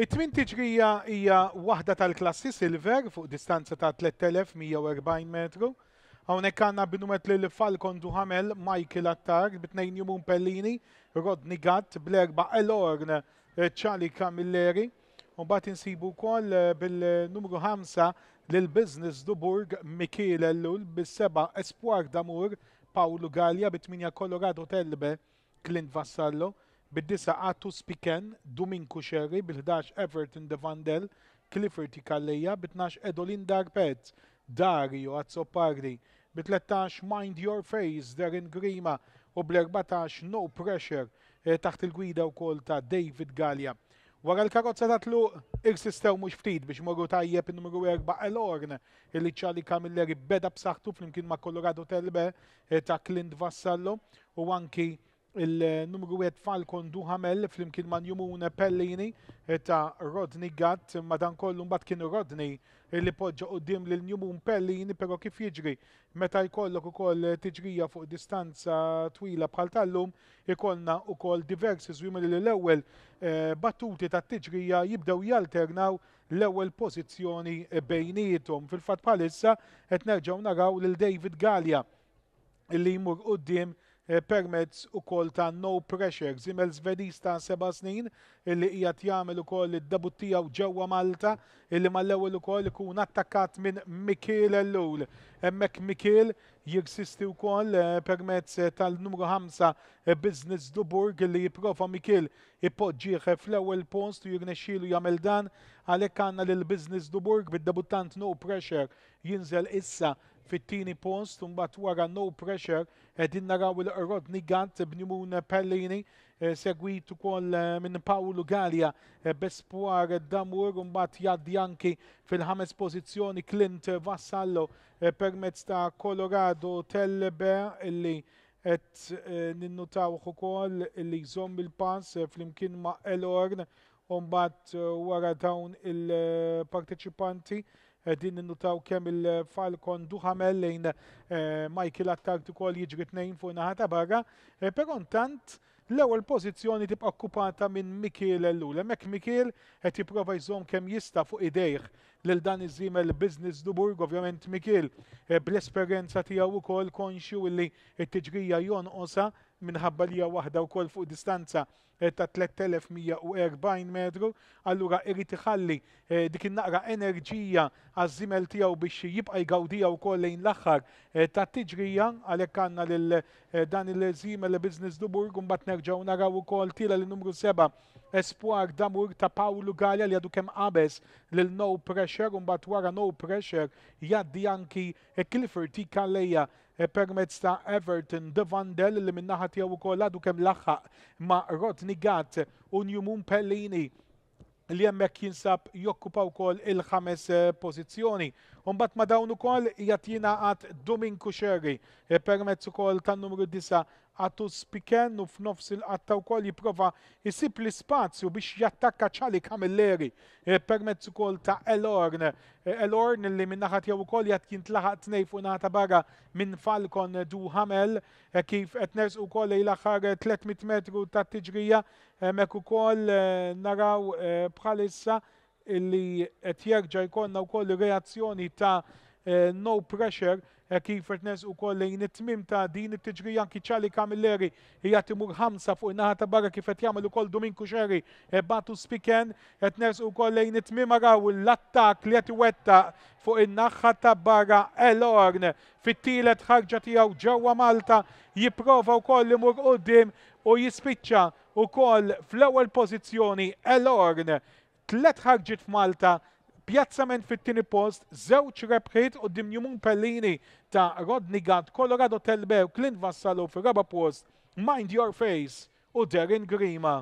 It-tmin tiġrija hija waħda tal-klassi silver fuq distanza ta' 3140 metru. Hawnhekk għandna binumet lil Falcon Duhamel, Michael Attar, bitnejn Jumun Pellini, Rodni Gatt, blerba Elorn, eh, Charlie Camilleri. U mbagħad insibu wkoll eh, bil-numru 5 lil Business Duburg Mikiel Ellul, bis-seba' Espoir Damur Paolo Gallia, bit-8 Colorado Telbe Clint Vassallo. Bid-disa għatu Spiken, Duminku Sherry, bil-11 Everton de Vandel, Clifford Kalleja, bit-12 Edolin Darpet, Dario Azzopardi, bit-13 Mind Your Face, Darren Grima, u bl-14 No Pressure, eh, taħt il-gwida u kol ta' David Gallia. Wara l-karozza ta' tluq, irsistew mux ftit biex morru tajjeb numru 4 Orn, illi ċali kamilleri beda b'saħħtu flimkien ma' Colorado Telbe eh, ta' Clint Vassallo u anki il-numru 1 Falcon Duhamel fl-imkien man Jumune Pellini ta' Rodney Gatt madan kollu mbagħad kien Rodney li poġġa qudiem lil njumun Pellini però kif jiġri meta jkollok ukoll tiġrija fuq distanza twila bħal tal-lum ikollna ukoll diversi żwiemel li l-ewwel eh, battuti ta' tiġrija jibdew jalternaw l-ewwel pożizzjoni bejnietom. Fil-fatt bħalissa qed nerġgħu naraw lil David Gallia li jmur qudiem Eh, permezz ukoll ta' no pressure. Zimel Zvediż ta' seba snin illi qiegħed jagħmel ukoll id-debut u ġewwa Malta illi mal-ewwel ukoll ikun attakkat minn Mikiel Ellul. Hemmhekk Mikiel jirsisti wkoll eh, permezz tal-numru 5 eh, Business Duburg illi jipprova Mikiel ippoġġieħ fl-ewwel post u jirnexxielu jagħmel dan għalhekk għandna l Business Duburg bid-debuttant no pressure jinżel issa fit tini post, mbagħad wara no pressure qegħdin naraw il-Rodni Gant b'Nimun Pellini eh, segwit ukoll eh, minn Paolo Gallia eh, Bespoir Damur mbagħad jgħaddi anki fil-ħames pożizzjoni Clint Vassallo permezz ta' Colorado Telbe illi qed ninnutaw ukoll illi jżomm il-pass flimkien ma' Elorn u mbagħad wara dawn il-partiċipanti. Uh, din n-nutaw kemm il-Falcon duħamel lejn eh, Michael Attak ukoll jiġri t-nejn fuq naħata barra, eh, però tant l-ewwel pożizzjoni tibqa' okkupata minn Mikiel Ellul. Mek Mikiel qed jipprova jżomm kemm jista' fuq idejħ lil dan iż l business Duburg, ovvjament Mikiel eh, bl-esperjenza tiegħu wkoll konxju illi t jon osa minħabba li hija waħda wkoll fuq distanza Eh, ta' 3140 metru, allura irrit iħalli eh, dik naqra enerġija għazzimel tijaw tiegħu biex jibqa' jgawdija wkoll lejn l-aħħar eh, ta' tiġrija għalek għandna lil dan il-żimel Business Duburg un bat nerġgħu naraw ukoll tila l numru 7 Espoir Damur ta' Paolo Gallia li għadu kemm qabes lil No Pressure u mbagħad wara No Pressure jaddi anki Clifford T. Kalleja permezz ta' Everton Devandel li minnaħat jew ukoll għadu kemm laħħaq ma' Rodney Nigat u Njumun Pellini li jemmek jinsab jokkupaw kol il-ħames eh, pozizjoni. Umbat ma dawnu kol jatjina għat Domingo Sherry eh, Permezzu kol tan numru 9 għattu spiken u f'nofs il-qatta u koll jiprofa jisib l-spazju biex jattakka ċali kamilleri e, permezz u koll ta' Elorn. E, Elorn li minnaħat jew koll jatt kint laħat t-nejfu naħta barra minn Falcon du Hamel e, kif etners u koll il laħar 300 metru ta' tiġrija mek u koll naraw bħalissa illi qed jerġa' jkollna wkoll reazzjoni ta' no pressure E kif irtnes u lejn it-tmim ta' din it-tiġri anki ċali kamilleri hija timur ħamsa fuq in-naħa ta' barra kif qed jagħmel ukoll Dominku Xerri e batu spiken qed ners ukoll lejn it-tmim araw l-attak li qed iwetta fuq in-naħħa ta' barra Elorn fit-tielet ħarġa tiegħu ġewwa Malta jipprova wkoll imur qudiem u jispiċċa ukoll fl-ewwel pożizzjoni Elorn tlet ħarġit f'Malta pjazzament fit-tieni post, żewġ rebħiet u dimjumun Pellini ta' Rodney Gant, Colorado Telbew, Clint Vassalo fir-raba post, Mind Your Face u Derin Grima.